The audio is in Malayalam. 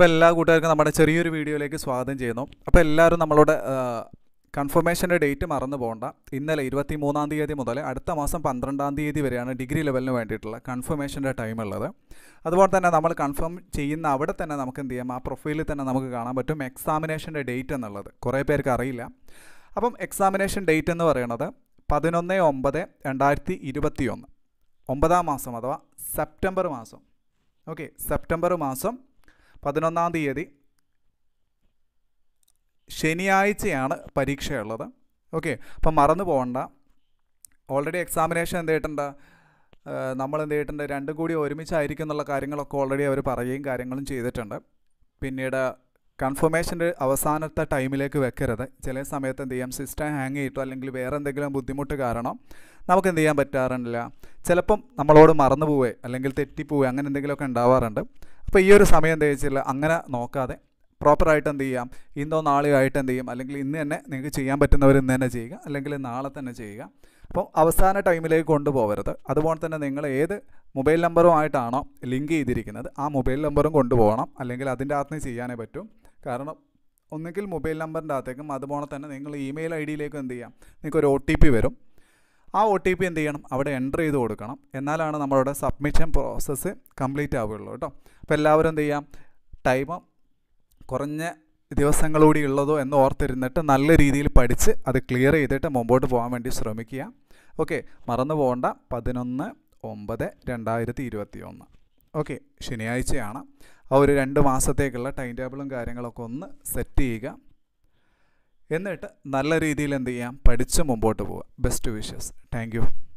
അപ്പോൾ എല്ലാ കൂട്ടുകാർക്കും നമ്മുടെ ചെറിയൊരു വീഡിയോയിലേക്ക് സ്വാഗതം ചെയ്യുന്നു അപ്പോൾ എല്ലാവരും നമ്മളുടെ കൺഫർമേഷൻ്റെ ഡേറ്റ് മറന്നു പോകണ്ട ഇന്നലെ ഇരുപത്തി മൂന്നാം തീയതി മുതൽ അടുത്ത മാസം പന്ത്രണ്ടാം തീയതി വരെയാണ് ഡിഗ്രി ലെവലിന് വേണ്ടിയിട്ടുള്ള കൺഫർമേഷൻ്റെ ടൈം ഉള്ളത് അതുപോലെ തന്നെ നമ്മൾ കൺഫേം ചെയ്യുന്ന അവിടെ തന്നെ നമുക്ക് എന്ത് ചെയ്യാം ആ പ്രൊഫൈലിൽ തന്നെ നമുക്ക് കാണാൻ പറ്റും എക്സാമിനേഷൻ്റെ ഡേറ്റ് എന്നുള്ളത് കുറേ പേർക്ക് അറിയില്ല അപ്പം എക്സാമിനേഷൻ ഡേറ്റ് എന്ന് പറയുന്നത് പതിനൊന്ന് ഒമ്പത് രണ്ടായിരത്തി ഇരുപത്തി ഒന്ന് ഒമ്പതാം മാസം അഥവാ സെപ്റ്റംബർ മാസം ഓക്കെ സെപ്റ്റംബർ മാസം പതിനൊന്നാം തീയതി ശനിയാഴ്ചയാണ് പരീക്ഷയുള്ളത് ഓക്കെ അപ്പം മറന്നു പോകണ്ട ഓൾറെഡി എക്സാമിനേഷൻ എന്ത് ചെയ്തിട്ടുണ്ട് നമ്മൾ എന്ത് ചെയ്തിട്ടുണ്ട് രണ്ടും കൂടി ഒരുമിച്ചായിരിക്കും എന്നുള്ള കാര്യങ്ങളൊക്കെ ഓൾറെഡി അവർ പറയുകയും കാര്യങ്ങളും ചെയ്തിട്ടുണ്ട് പിന്നീട് കൺഫർമേഷൻ്റെ അവസാനത്തെ ടൈമിലേക്ക് വെക്കരുത് ചില സമയത്ത് എന്ത് ചെയ്യാം സിസ്റ്റം ഹാങ് ചെയ്തിട്ടോ അല്ലെങ്കിൽ വേറെ എന്തെങ്കിലും ബുദ്ധിമുട്ട് കാരണം നമുക്ക് എന്ത് ചെയ്യാൻ പറ്റാറില്ല ചിലപ്പം നമ്മളോട് മറന്നു പോവേ അല്ലെങ്കിൽ തെറ്റിപ്പോവേ അങ്ങനെ എന്തെങ്കിലുമൊക്കെ ഉണ്ടാവാറുണ്ട് അപ്പോൾ ഈ ഒരു സമയം എന്താ വെച്ചാൽ അങ്ങനെ നോക്കാതെ പ്രോപ്പറായിട്ട് എന്ത് ചെയ്യാം ഇന്നോ നാളെയോ ആയിട്ട് എന്ത് ചെയ്യും അല്ലെങ്കിൽ ഇന്ന് തന്നെ നിങ്ങൾക്ക് ചെയ്യാൻ പറ്റുന്നവർ ഇന്ന് തന്നെ ചെയ്യുക അല്ലെങ്കിൽ നാളെ തന്നെ ചെയ്യുക അപ്പോൾ അവസാന ടൈമിലേക്ക് കൊണ്ടുപോകരുത് അതുപോലെ തന്നെ നിങ്ങൾ ഏത് മൊബൈൽ നമ്പറുമായിട്ടാണോ ലിങ്ക് ചെയ്തിരിക്കുന്നത് ആ മൊബൈൽ നമ്പറും കൊണ്ടുപോകണം അല്ലെങ്കിൽ അതിൻ്റെ അകത്ത് ചെയ്യാനേ പറ്റും കാരണം ഒന്നുകിൽ മൊബൈൽ നമ്പറിൻ്റെ അകത്തേക്കും അതുപോലെ തന്നെ നിങ്ങൾ ഇമെയിൽ ഐ ഡിയിലേക്കും എന്ത് ചെയ്യാം നിങ്ങൾക്ക് ഒരു ഒ ടി പി വരും ആ ഒ ടി പി എന്ത് ചെയ്യണം അവിടെ എൻ്റർ ചെയ്ത് കൊടുക്കണം എന്നാലാണ് നമ്മളുടെ സബ്മിഷൻ പ്രോസസ്സ് കംപ്ലീറ്റ് ആവുകയുള്ളൂ കേട്ടോ അപ്പോൾ എല്ലാവരും എന്ത് ചെയ്യാം ടൈം കുറഞ്ഞ കൂടി ഉള്ളതോ എന്ന് ഓർത്തിരുന്നിട്ട് നല്ല രീതിയിൽ പഠിച്ച് അത് ക്ലിയർ ചെയ്തിട്ട് മുമ്പോട്ട് പോകാൻ വേണ്ടി ശ്രമിക്കുക ഓക്കെ മറന്നു പോകേണ്ട പതിനൊന്ന് ഒമ്പത് രണ്ടായിരത്തി ഇരുപത്തി ഒന്ന് ഓക്കെ ശനിയാഴ്ചയാണ് ആ ഒരു രണ്ട് മാസത്തേക്കുള്ള ടൈം ടേബിളും കാര്യങ്ങളൊക്കെ ഒന്ന് സെറ്റ് ചെയ്യുക എന്നിട്ട് നല്ല രീതിയിൽ എന്ത് ചെയ്യാം പഠിച്ച് മുമ്പോട്ട് പോവുക ബെസ്റ്റ് വിഷസ് താങ്ക്